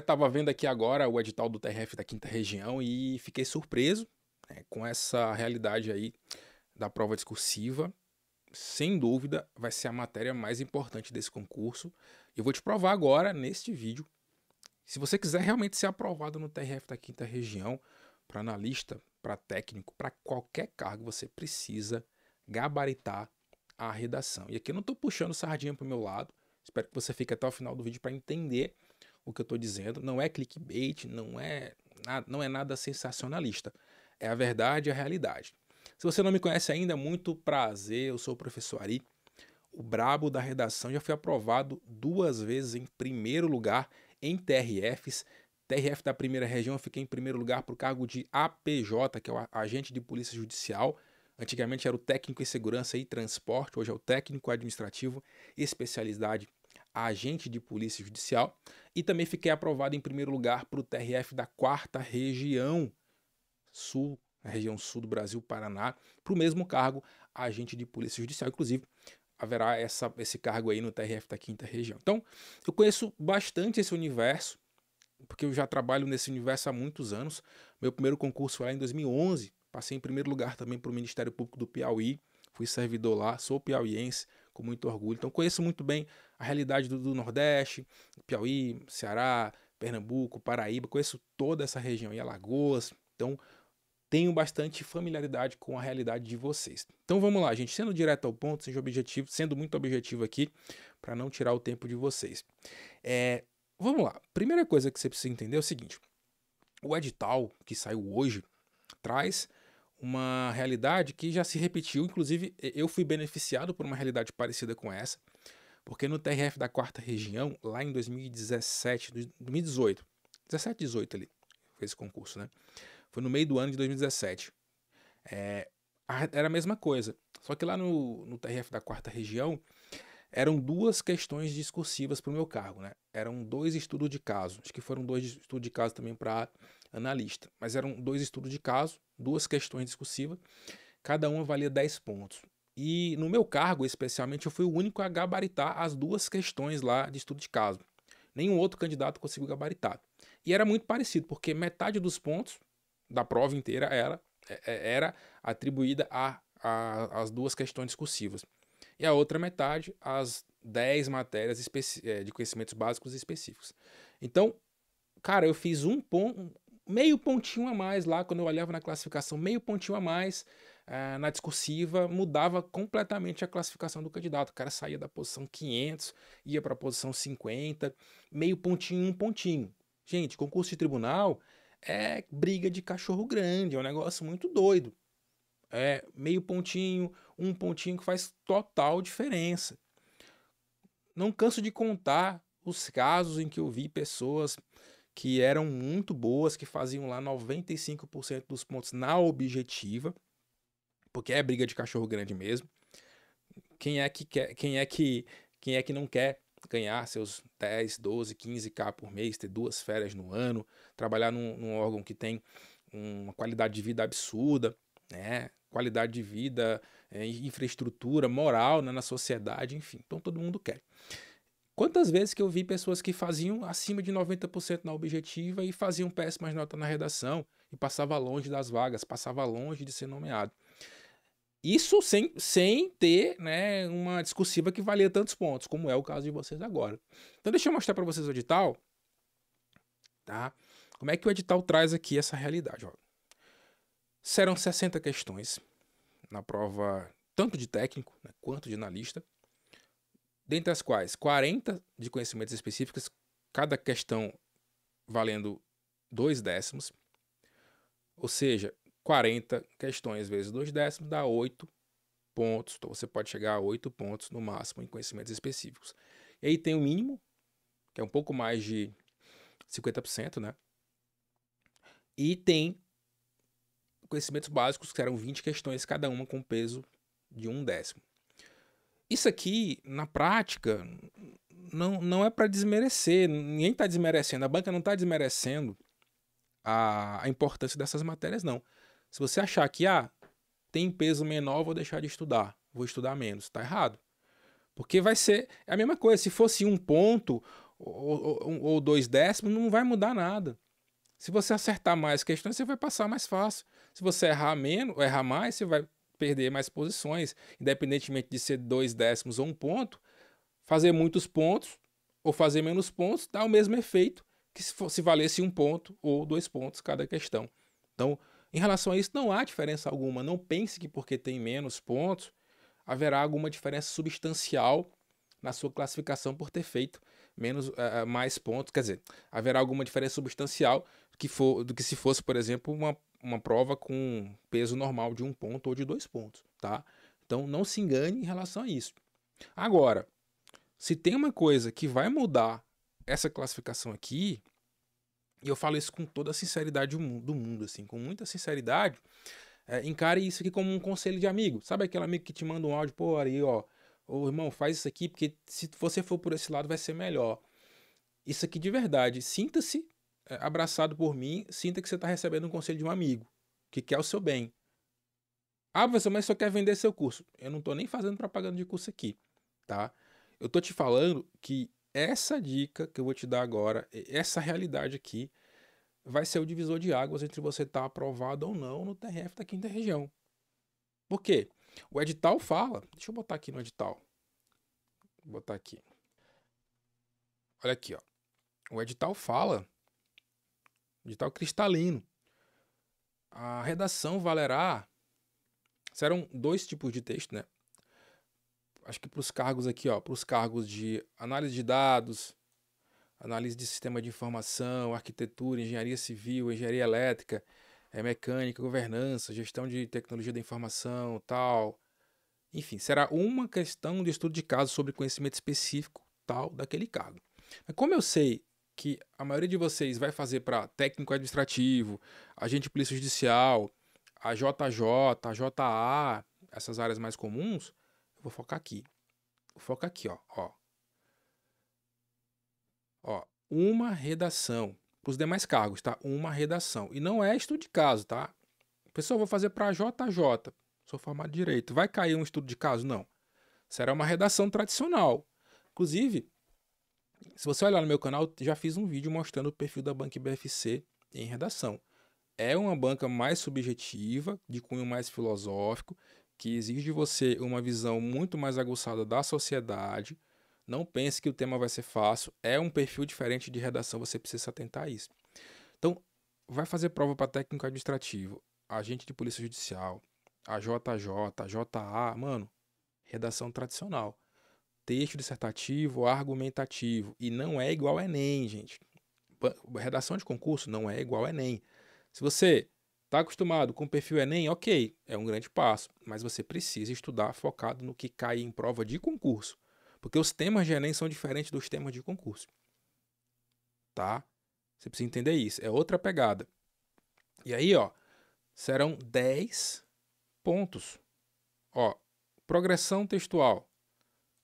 estava vendo aqui agora o edital do TRF da quinta região e fiquei surpreso né, com essa realidade aí da prova discursiva. Sem dúvida, vai ser a matéria mais importante desse concurso. Eu vou te provar agora neste vídeo. Se você quiser realmente ser aprovado no TRF da quinta região, para analista, para técnico, para qualquer cargo, você precisa gabaritar a redação. E aqui eu não estou puxando sardinha para o meu lado. Espero que você fique até o final do vídeo para entender o que eu estou dizendo. Não é clickbait, não é, não é nada sensacionalista. É a verdade e a realidade. Se você não me conhece ainda, é muito prazer. Eu sou o professor Ari, o brabo da redação. Já fui aprovado duas vezes em primeiro lugar em TRFs. TRF da primeira região, eu fiquei em primeiro lugar para o cargo de APJ, que é o agente de polícia judicial. Antigamente era o técnico em segurança e transporte, hoje é o técnico administrativo, especialidade agente de polícia judicial, e também fiquei aprovado em primeiro lugar para o TRF da quarta região sul, a região sul do Brasil, Paraná, para o mesmo cargo, agente de polícia judicial. Inclusive, haverá essa, esse cargo aí no TRF da quinta região. Então, eu conheço bastante esse universo, porque eu já trabalho nesse universo há muitos anos. Meu primeiro concurso foi lá em 2011, passei em primeiro lugar também para o Ministério Público do Piauí, fui servidor lá, sou piauiense, com muito orgulho. Então, conheço muito bem a realidade do, do Nordeste, Piauí, Ceará, Pernambuco, Paraíba, conheço toda essa região e Alagoas. Então, tenho bastante familiaridade com a realidade de vocês. Então vamos lá, gente, sendo direto ao ponto, seja objetivo, sendo muito objetivo aqui, para não tirar o tempo de vocês. É, vamos lá. Primeira coisa que você precisa entender é o seguinte: o edital que saiu hoje traz uma realidade que já se repetiu, inclusive eu fui beneficiado por uma realidade parecida com essa. Porque no TRF da quarta região, lá em 2017, 2018, 17, 18 ali, fez esse concurso, né? Foi no meio do ano de 2017. É, era a mesma coisa. Só que lá no, no TRF da quarta região, eram duas questões discursivas para o meu cargo, né? Eram dois estudos de caso. Acho que foram dois estudos de caso também para analista. Mas eram dois estudos de caso, duas questões discursivas. Cada uma valia 10 pontos. E no meu cargo, especialmente, eu fui o único a gabaritar as duas questões lá de estudo de caso. Nenhum outro candidato conseguiu gabaritar. E era muito parecido, porque metade dos pontos da prova inteira era, é, é, era atribuída às duas questões discursivas. E a outra metade, às 10 matérias é, de conhecimentos básicos específicos. Então, cara, eu fiz um ponto, meio pontinho a mais lá, quando eu olhava na classificação, meio pontinho a mais eh, na discursiva mudava completamente a classificação do candidato. O cara saía da posição 500, ia para a posição 50, meio pontinho, um pontinho. Gente, concurso de tribunal é briga de cachorro grande, é um negócio muito doido. É meio pontinho, um pontinho que faz total diferença. Não canso de contar os casos em que eu vi pessoas que eram muito boas, que faziam lá 95% dos pontos na objetiva, porque é briga de cachorro grande mesmo. Quem é que quer, quem é que, quem é que não quer ganhar seus 10, 12, 15k por mês, ter duas férias no ano, trabalhar num, num órgão que tem uma qualidade de vida absurda, né? Qualidade de vida, é, infraestrutura, moral né? na sociedade, enfim. Então todo mundo quer. Quantas vezes que eu vi pessoas que faziam acima de 90% na objetiva e faziam péssimas notas na redação e passava longe das vagas, passava longe de ser nomeado. Isso sem, sem ter né, uma discursiva que valia tantos pontos, como é o caso de vocês agora. Então, deixa eu mostrar para vocês o edital. Tá? Como é que o edital traz aqui essa realidade? Ó. Serão 60 questões na prova, tanto de técnico né, quanto de analista, dentre as quais 40 de conhecimentos específicos, cada questão valendo dois décimos. Ou seja, 40 questões vezes 2 décimos dá 8 pontos. Então você pode chegar a 8 pontos no máximo em conhecimentos específicos. E aí tem o mínimo, que é um pouco mais de 50%, né? E tem conhecimentos básicos, que eram 20 questões, cada uma com peso de um décimo. Isso aqui, na prática, não, não é para desmerecer, ninguém está desmerecendo, a banca não está desmerecendo a, a importância dessas matérias, não. Se você achar que, ah, tem peso menor, vou deixar de estudar, vou estudar menos, está errado. Porque vai ser é a mesma coisa, se fosse um ponto ou, ou, ou dois décimos, não vai mudar nada. Se você acertar mais questões, você vai passar mais fácil. Se você errar menos, errar mais, você vai perder mais posições, independentemente de ser dois décimos ou um ponto. Fazer muitos pontos ou fazer menos pontos dá o mesmo efeito que se, for, se valesse um ponto ou dois pontos cada questão. Então, em relação a isso, não há diferença alguma. Não pense que porque tem menos pontos haverá alguma diferença substancial na sua classificação por ter feito menos uh, mais pontos. Quer dizer, haverá alguma diferença substancial que for, do que se fosse, por exemplo, uma, uma prova com peso normal de um ponto ou de dois pontos, tá? Então não se engane em relação a isso. Agora, se tem uma coisa que vai mudar essa classificação aqui, e eu falo isso com toda a sinceridade do mundo, assim, com muita sinceridade. É, encare isso aqui como um conselho de amigo. Sabe aquele amigo que te manda um áudio, pô, aí, ó, ô irmão, faz isso aqui, porque se você for por esse lado vai ser melhor. Isso aqui de verdade, sinta-se é, abraçado por mim, sinta que você está recebendo um conselho de um amigo, que quer o seu bem. Ah, professor, mas só quer vender seu curso. Eu não estou nem fazendo propaganda de curso aqui, tá? Eu estou te falando que essa dica que eu vou te dar agora, essa realidade aqui, vai ser o divisor de águas entre você estar tá aprovado ou não no TRF da quinta região. Por quê? O edital fala, deixa eu botar aqui no edital. Vou botar aqui. Olha aqui, ó. O edital fala, edital cristalino. A redação valerá serão dois tipos de texto, né? acho que para os cargos aqui, ó, para os cargos de análise de dados, análise de sistema de informação, arquitetura, engenharia civil, engenharia elétrica, é, mecânica, governança, gestão de tecnologia da informação, tal. Enfim, será uma questão de estudo de caso sobre conhecimento específico tal daquele cargo. Mas como eu sei que a maioria de vocês vai fazer para técnico administrativo, agente de polícia judicial, a JJ, a JA, essas áreas mais comuns, Vou focar aqui. Vou focar aqui, ó. Ó. ó uma redação. Para os demais cargos, tá? Uma redação. E não é estudo de caso, tá? Pessoal, vou fazer para JJ. Sou formado em Direito. Vai cair um estudo de caso? Não. Será uma redação tradicional. Inclusive, se você olhar no meu canal, já fiz um vídeo mostrando o perfil da banca BFC em redação. É uma banca mais subjetiva, de cunho mais filosófico, que exige de você uma visão muito mais aguçada da sociedade. Não pense que o tema vai ser fácil. É um perfil diferente de redação, você precisa atentar a isso. Então, vai fazer prova para técnico administrativo, agente de polícia judicial, a JJ, a JA, mano, redação tradicional. Texto dissertativo, argumentativo. E não é igual ao Enem, gente. Redação de concurso não é igual ao Enem. Se você Está acostumado com o perfil Enem? Ok, é um grande passo, mas você precisa estudar focado no que cai em prova de concurso, porque os temas de Enem são diferentes dos temas de concurso. Tá? Você precisa entender isso, é outra pegada. E aí, ó, serão 10 pontos. Ó, progressão textual,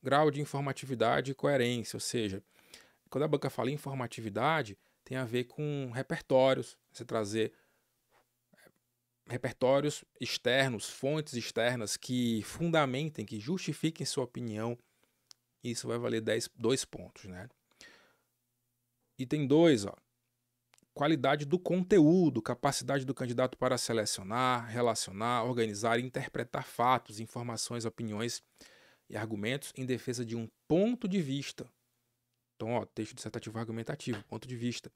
grau de informatividade e coerência, ou seja, quando a banca fala informatividade, tem a ver com repertórios, você trazer repertórios externos, fontes externas que fundamentem, que justifiquem sua opinião, isso vai valer dez, dois pontos, né? Item 2, ó. Qualidade do conteúdo, capacidade do candidato para selecionar, relacionar, organizar e interpretar fatos, informações, opiniões e argumentos em defesa de um ponto de vista. Então, ó, texto dissertativo argumentativo, ponto de vista.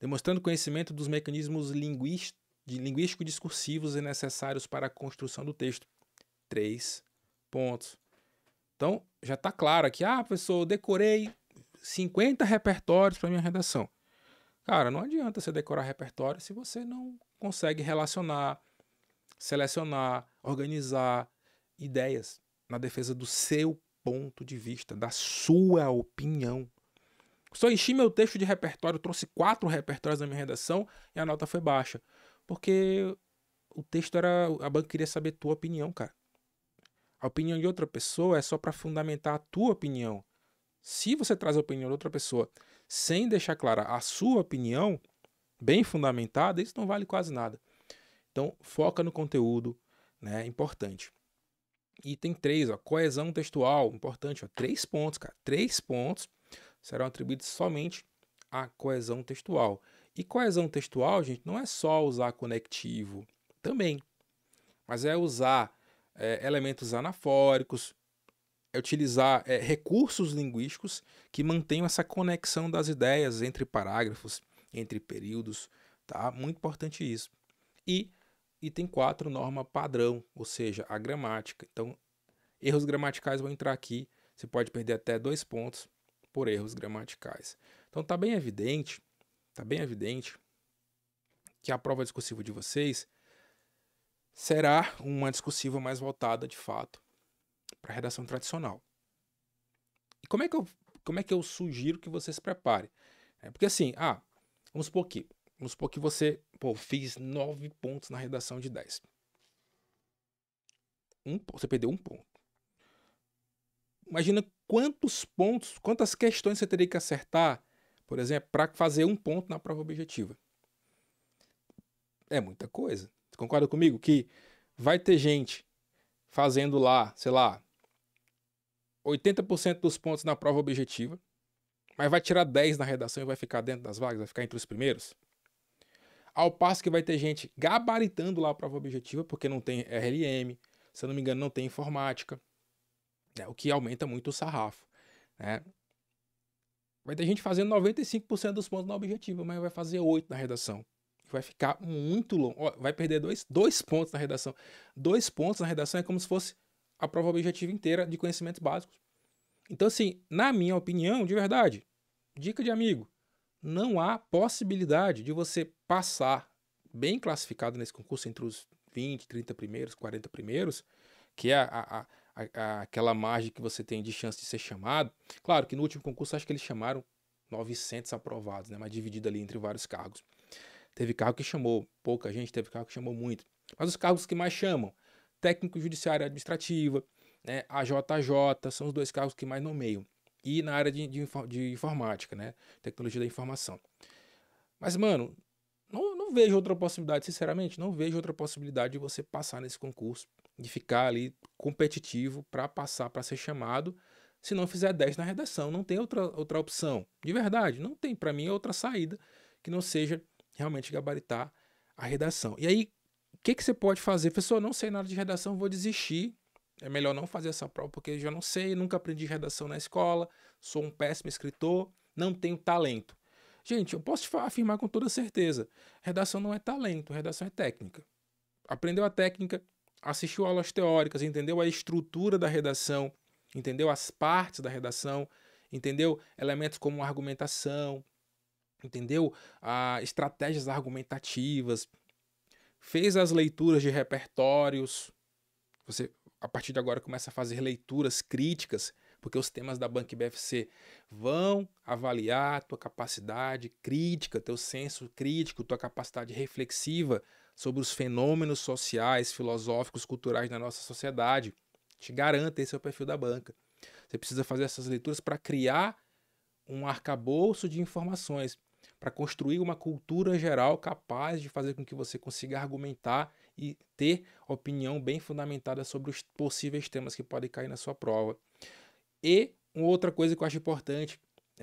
Demonstrando conhecimento dos mecanismos linguísticos de linguístico-discursivos e necessários para a construção do texto. Três pontos. Então, já está claro aqui, ah, professor, eu decorei 50 repertórios para minha redação. Cara, não adianta você decorar repertório se você não consegue relacionar, selecionar, organizar ideias na defesa do seu ponto de vista, da sua opinião. Só enchi meu texto de repertório, trouxe quatro repertórios na minha redação e a nota foi baixa. Porque o texto era. A banca queria saber tua opinião, cara. A opinião de outra pessoa é só para fundamentar a tua opinião. Se você traz a opinião de outra pessoa sem deixar clara a sua opinião, bem fundamentada, isso não vale quase nada. Então, foca no conteúdo, né? É importante. Item 3, ó, coesão textual, importante, ó, três pontos, cara. Três pontos serão atribuídos somente à coesão textual. E coesão textual, gente, não é só usar conectivo, também, mas é usar é, elementos anafóricos, é utilizar é, recursos linguísticos que mantenham essa conexão das ideias entre parágrafos, entre períodos, tá? Muito importante isso. E item 4, norma padrão, ou seja, a gramática. Então, erros gramaticais vão entrar aqui, você pode perder até dois pontos por erros gramaticais. Então, está bem evidente está bem evidente que a prova discursiva de vocês será uma discursiva mais voltada, de fato, para a redação tradicional. E como é que eu, como é que eu sugiro que você se prepare? É porque assim, ah, vamos supor que, vamos supor que você, pô, fiz nove pontos na redação de dez Um, você perdeu um ponto. Imagina quantos pontos, quantas questões você teria que acertar por exemplo, para fazer um ponto na prova objetiva. É muita coisa. Você concorda comigo que vai ter gente fazendo lá, sei lá, 80% dos pontos na prova objetiva, mas vai tirar 10 na redação e vai ficar dentro das vagas, vai ficar entre os primeiros? Ao passo que vai ter gente gabaritando lá a prova objetiva, porque não tem RLM, se eu não me engano, não tem informática, né? o que aumenta muito o sarrafo. Né? Vai ter gente fazendo 95% dos pontos na objetiva, mas vai fazer 8 na redação. Vai ficar muito longo. Ó, vai perder dois, dois pontos na redação. Dois pontos na redação é como se fosse a prova objetiva inteira de conhecimentos básicos. Então, assim, na minha opinião, de verdade, dica de amigo, não há possibilidade de você passar bem classificado nesse concurso entre os 20, 30 primeiros, 40 primeiros, que é a, a a, a, aquela margem que você tem de chance de ser chamado. Claro que no último concurso acho que eles chamaram 900 aprovados, né? Mas dividido ali entre vários cargos. Teve cargo que chamou pouca gente, teve cargo que chamou muito. Mas os cargos que mais chamam, técnico judiciário administrativa, né? AJJ, são os dois cargos que mais nomeiam. E na área de, de, de informática, né? Tecnologia da informação. Mas, mano, não, não vejo outra possibilidade, sinceramente, não vejo outra possibilidade de você passar nesse concurso de ficar ali competitivo para passar, para ser chamado. Se não fizer 10 na redação, não tem outra, outra opção. De verdade, não tem para mim é outra saída que não seja realmente gabaritar a redação. E aí, o que, que você pode fazer? Pessoal, não sei nada de redação, vou desistir. É melhor não fazer essa prova porque já não sei, nunca aprendi redação na escola, sou um péssimo escritor, não tenho talento. Gente, eu posso afirmar com toda certeza: redação não é talento, redação é técnica. Aprendeu a técnica, assistiu aulas teóricas, entendeu a estrutura da redação, entendeu as partes da redação, entendeu elementos como argumentação, entendeu ah, estratégias argumentativas, fez as leituras de repertórios. Você a partir de agora começa a fazer leituras críticas, porque os temas da Banca BFC vão avaliar tua capacidade crítica, teu senso crítico, tua capacidade reflexiva sobre os fenômenos sociais, filosóficos, culturais da nossa sociedade. Te garanto, esse é o perfil da banca. Você precisa fazer essas leituras para criar um arcabouço de informações, para construir uma cultura geral capaz de fazer com que você consiga argumentar e ter opinião bem fundamentada sobre os possíveis temas que podem cair na sua prova. E uma outra coisa que eu acho importante,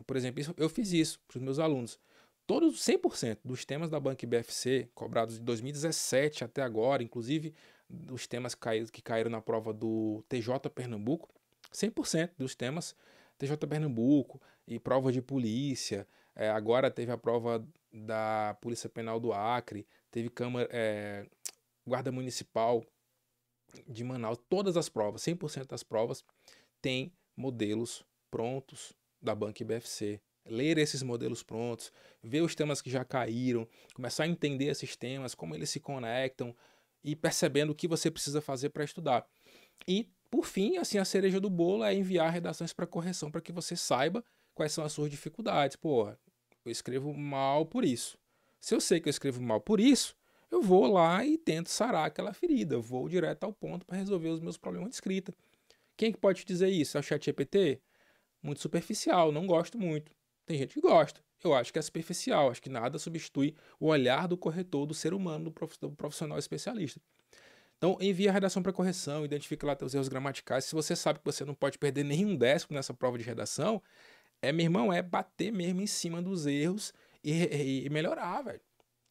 por exemplo, eu fiz isso para os meus alunos. Todos 100% dos temas da Bank BFC, cobrados de 2017 até agora, inclusive os temas que caíram na prova do TJ Pernambuco, 100% dos temas TJ Pernambuco e prova de polícia, é, agora teve a prova da Polícia Penal do Acre, teve Câmara, é, Guarda Municipal de Manaus, todas as provas, 100% das provas, tem modelos prontos da Banca BFC ler esses modelos prontos, ver os temas que já caíram, começar a entender esses temas, como eles se conectam e percebendo o que você precisa fazer para estudar. E, por fim, assim, a cereja do bolo é enviar redações para correção para que você saiba quais são as suas dificuldades. Porra, eu escrevo mal por isso. Se eu sei que eu escrevo mal por isso, eu vou lá e tento sarar aquela ferida, vou direto ao ponto para resolver os meus problemas de escrita. Quem é que pode te dizer isso? É o ChatGPT? Muito superficial, não gosto muito. Tem gente que gosta. Eu acho que é superficial, acho que nada substitui o olhar do corretor, do ser humano, do profissional especialista. Então, envie a redação para correção, identifique lá os erros gramaticais. Se você sabe que você não pode perder nenhum décimo nessa prova de redação, é, meu irmão, é bater mesmo em cima dos erros e, e melhorar, velho.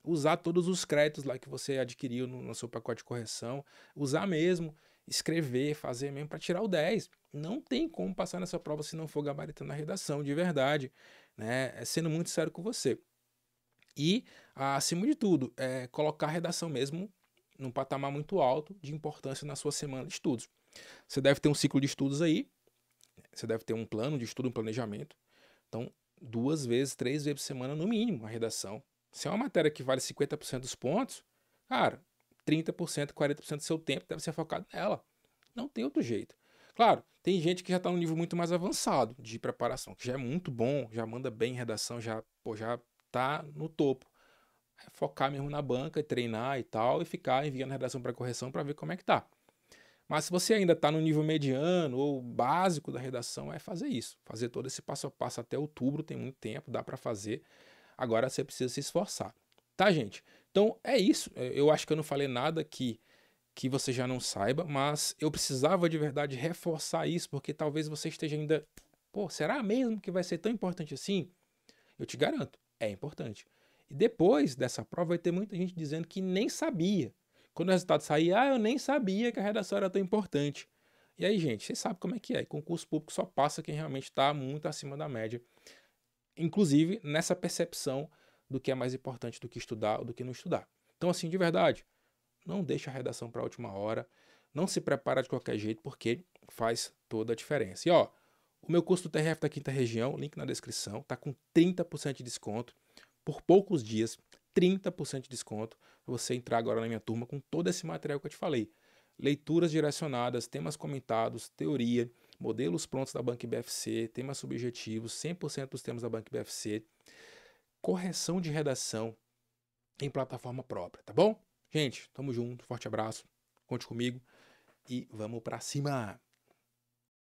Usar todos os créditos lá que você adquiriu no, no seu pacote de correção, usar mesmo, escrever, fazer mesmo para tirar o 10. Não tem como passar nessa prova se não for gabaritando a redação, de verdade né? É sendo muito sério com você. E, acima de tudo, é colocar a redação mesmo num patamar muito alto de importância na sua semana de estudos. Você deve ter um ciclo de estudos aí, você deve ter um plano de estudo, um planejamento. Então, duas vezes, três vezes por semana, no mínimo, a redação. Se é uma matéria que vale 50% dos pontos, cara, 30%, 40% do seu tempo deve ser focado nela. Não tem outro jeito. Claro, tem gente que já está num nível muito mais avançado de preparação, que já é muito bom, já manda bem em redação, já, pô, já tá no topo. É focar mesmo na banca e treinar e tal, e ficar enviando redação para correção para ver como é que tá. Mas se você ainda está no nível mediano ou básico da redação, é fazer isso. Fazer todo esse passo a passo até outubro, tem muito tempo, dá para fazer. Agora você precisa se esforçar. Tá, gente? Então é isso. Eu acho que eu não falei nada que que você já não saiba, mas eu precisava de verdade reforçar isso, porque talvez você esteja ainda. Pô, será mesmo que vai ser tão importante assim? Eu te garanto, é importante. E depois dessa prova vai ter muita gente dizendo que nem sabia. Quando o resultado sair, ah, eu nem sabia que a redação era tão importante. E aí, gente, vocês sabem como é que é. Concurso público só passa quem realmente está muito acima da média. Inclusive nessa percepção do que é mais importante do que estudar ou do que não estudar. Então, assim, de verdade, não deixa a redação para a última hora, não se prepara de qualquer jeito, porque faz toda a diferença. E ó, o meu curso do TRF da Quinta Região, link na descrição, está com 30% de desconto por poucos dias, 30% de desconto para você entrar agora na minha turma com todo esse material que eu te falei. Leituras direcionadas, temas comentados, teoria, modelos prontos da Banca BFC, temas subjetivos, 100% dos temas da Banca BFC, correção de redação em plataforma própria, tá bom? Gente, tamo junto, forte abraço, conte comigo e vamos pra cima!